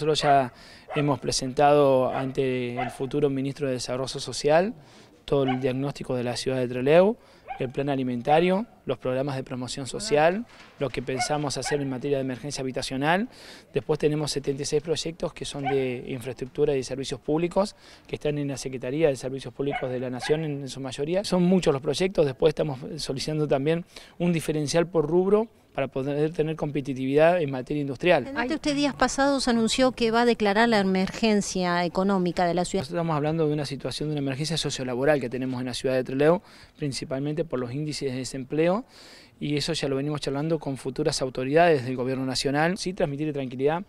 Nosotros ya hemos presentado ante el futuro Ministro de Desarrollo Social todo el diagnóstico de la ciudad de Trelew, el plan alimentario, los programas de promoción social, lo que pensamos hacer en materia de emergencia habitacional. Después tenemos 76 proyectos que son de infraestructura y servicios públicos, que están en la Secretaría de Servicios Públicos de la Nación en su mayoría. Son muchos los proyectos, después estamos solicitando también un diferencial por rubro para poder tener competitividad en materia industrial. usted días pasados anunció que va a declarar la emergencia económica de la ciudad. estamos hablando de una situación de una emergencia sociolaboral que tenemos en la ciudad de Trelew, principalmente por los índices de desempleo y eso ya lo venimos charlando con futuras autoridades del gobierno nacional, sí transmitir tranquilidad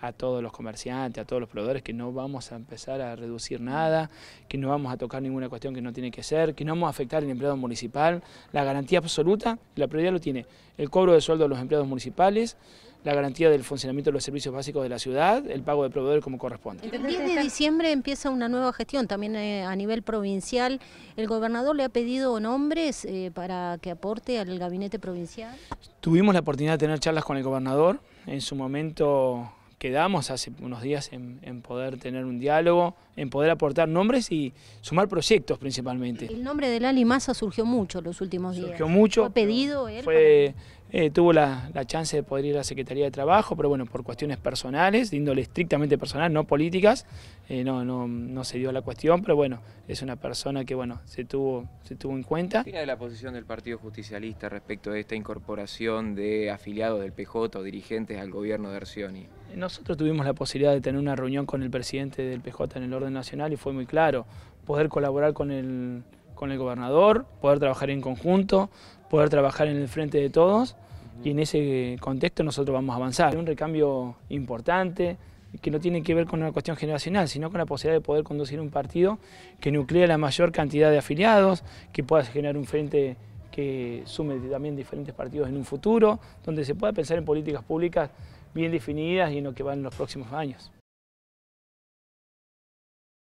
a todos los comerciantes, a todos los proveedores, que no vamos a empezar a reducir nada, que no vamos a tocar ninguna cuestión que no tiene que ser, que no vamos a afectar el empleado municipal, la garantía absoluta, la prioridad lo tiene el cobro de sueldo de los empleados municipales, la garantía del funcionamiento de los servicios básicos de la ciudad, el pago de proveedores como corresponde. El 10 de diciembre empieza una nueva gestión, también eh, a nivel provincial. ¿El gobernador le ha pedido nombres eh, para que aporte al gabinete provincial? Tuvimos la oportunidad de tener charlas con el gobernador. En su momento quedamos hace unos días en, poder tener un diálogo, en poder aportar nombres y sumar proyectos principalmente. El nombre de Lali Massa surgió mucho los últimos días. Surgió mucho. ¿Fue pedido él? Eh, tuvo la, chance de poder ir a la Secretaría de Trabajo, pero bueno, por cuestiones personales, de índole estrictamente personal, no políticas, eh, no, no, se dio la cuestión, pero bueno, es una persona que bueno, se tuvo, se tuvo en cuenta. ¿Qué de la posición del Partido Justicialista respecto de esta incorporación de afiliados del PJ o dirigentes al gobierno de Arcioni? Nosotros tuvimos la posibilidad de tener una reunión con el presidente del PJ en el orden nacional y fue muy claro, poder colaborar con el, gobernador, poder trabajar en conjunto, poder trabajar en el frente de todos y en ese contexto nosotros vamos a avanzar. Un recambio importante que no tiene que ver con una cuestión generacional, sino con la posibilidad de poder conducir un partido que nuclea la mayor cantidad de afiliados, que pueda generar un frente que sume también diferentes partidos en un futuro, donde se pueda pensar en políticas públicas bien definidas y en lo que van en los próximos años.